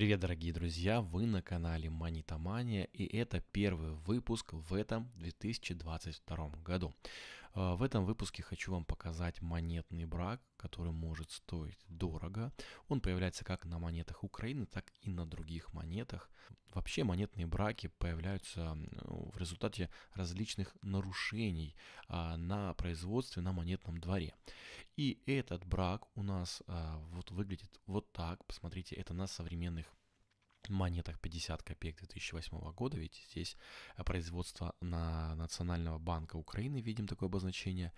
Привет, дорогие друзья! Вы на канале Манитомания и это первый выпуск в этом 2022 году. А, в этом выпуске хочу вам показать монетный брак, который может стоить дорого. Он появляется как на монетах Украины, так и на других монетах. Вообще монетные браки появляются в результате различных нарушений а, на производстве на монетном дворе. И этот брак у нас а, вот выглядит вот так. Посмотрите, это на современных монетах 50 копеек 2008 года, ведь здесь э, производство на Национального банка Украины, видим такое обозначение,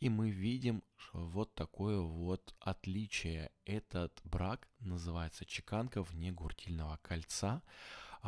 и мы видим вот такое вот отличие. Этот брак называется чеканка вне гуртильного кольца,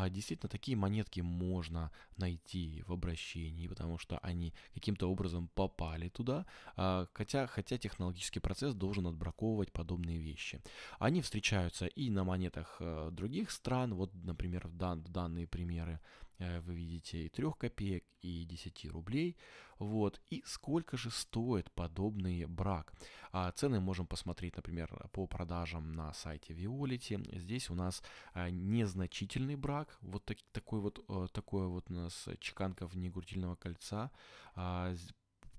а действительно такие монетки можно найти в обращении, потому что они каким-то образом попали туда, а, хотя, хотя технологический процесс должен отбраковывать подобные вещи. Они встречаются и на монетах э, других стран, вот, например, дан, данные примеры Э, вы видите и 3 копеек, и 10 рублей. Вот. И сколько же стоит подобный брак? А цены можем посмотреть, например, по продажам на сайте Violity. Здесь у нас э, незначительный брак. Вот так, такой вот, э, такой вот у нас чеканка вне грудильного кольца. А,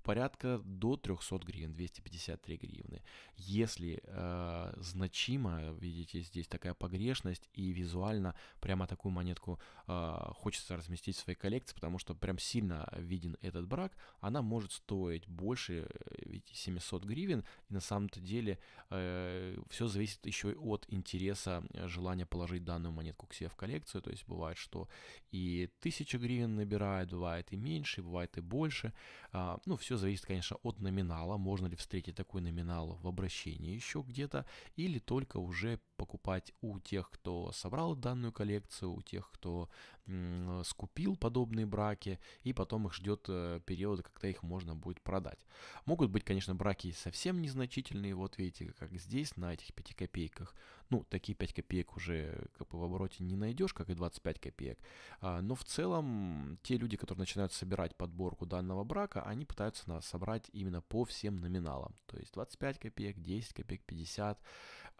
порядка до 300 гривен, 253 гривны. Если э, значимо, видите, здесь такая погрешность, и визуально прямо такую монетку э, хочется разместить в своей коллекции, потому что прям сильно виден этот брак, она может стоить больше, э, видите, 700 гривен, и на самом-то деле э, все зависит еще и от интереса, э, желания положить данную монетку к себе в коллекцию, то есть бывает, что и 1000 гривен набирает, бывает и меньше, бывает и больше, э, ну, все все зависит, конечно, от номинала. Можно ли встретить такой номинал в обращении еще где-то, или только уже покупать у тех, кто собрал данную коллекцию, у тех, кто Э, скупил подобные браки, и потом их ждет э, период, когда их можно будет продать. Могут быть, конечно, браки совсем незначительные, вот видите, как здесь, на этих 5 копейках. Ну, такие 5 копеек уже э, как бы в обороте не найдешь, как и 25 копеек. А, но в целом те люди, которые начинают собирать подборку данного брака, они пытаются нас собрать именно по всем номиналам. То есть 25 копеек, 10 копеек, 50,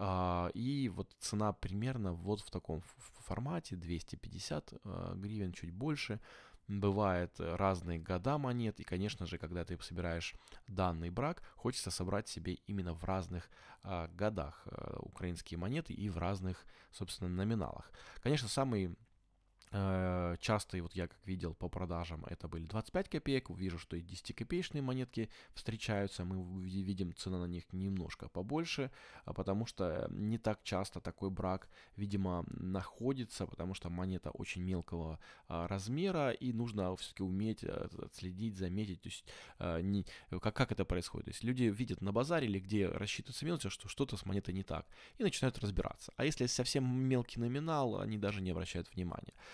а, и вот цена примерно вот в таком формате, 250 а, гривен, чуть больше. Бывают разные года монет, и, конечно же, когда ты собираешь данный брак, хочется собрать себе именно в разных а, годах украинские монеты и в разных, собственно, номиналах. Конечно, самый Э, часто, и вот я как видел по продажам, это были 25 копеек. Вижу, что и 10-копеечные монетки встречаются. Мы видим, цена на них немножко побольше, а потому что не так часто такой брак, видимо, находится, потому что монета очень мелкого а, размера, и нужно все-таки уметь э, отследить, заметить, то есть э, не, как, как это происходит. То есть люди видят на базаре или где рассчитывается мелочь, что что-то с монетой не так, и начинают разбираться. А если совсем мелкий номинал, они даже не обращают внимания.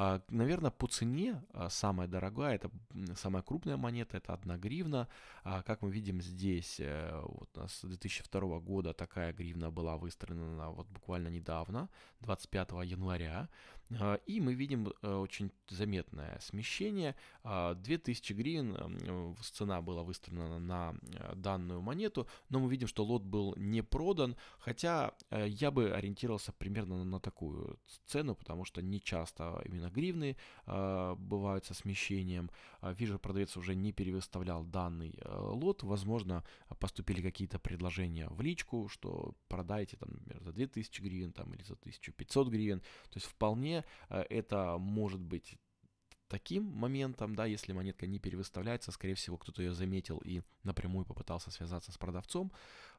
А, Наверное, по цене а, самая дорогая, это самая крупная монета, это 1 гривна. А, как мы видим здесь, э, вот у нас с 2002 года такая гривна была выстроена вот буквально недавно, 25 января. И мы видим э, очень заметное смещение. 2000 гривен цена была выстроена на э, данную монету, но мы видим, что лот был не продан, хотя я бы ориентировался примерно на такую цену, потому что не часто именно реально гривны, а, бывают со смещением. А, вижу, продавец уже не перевыставлял данный а, лот. Возможно, поступили какие-то предложения в личку, что продайте, там, например, за 2000 гривен там, или за 1500 гривен. То есть вполне это может быть таким моментом, да, если монетка не перевыставляется, скорее всего, кто-то ее заметил и напрямую попытался связаться с продавцом.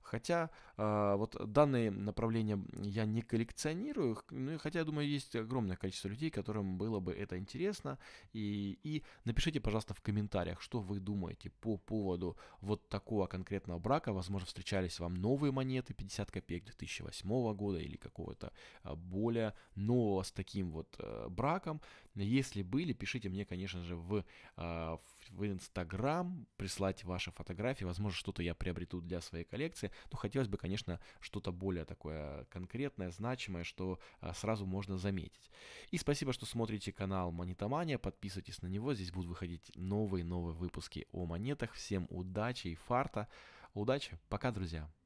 Хотя э, вот данные направления я не коллекционирую, ну, хотя, я думаю, есть огромное количество людей, которым было бы это интересно. И, и напишите, пожалуйста, в комментариях, что вы думаете по поводу вот такого конкретного брака. Возможно, встречались вам новые монеты 50 копеек 2008 года или какого-то а, более нового с таким вот э, браком. Если были, пишите мне, конечно же, в, э, в Инстаграм, прислать ваши фотографии. Возможно, что-то я приобрету для своей коллекции проекты. Ну, хотелось бы, конечно, что-то более такое конкретное, значимое, что а, сразу можно заметить. И спасибо, что смотрите канал Монетомания, подписывайтесь на него, здесь будут выходить новые-новые выпуски о монетах. Всем удачи и фарта. Удачи, пока, друзья!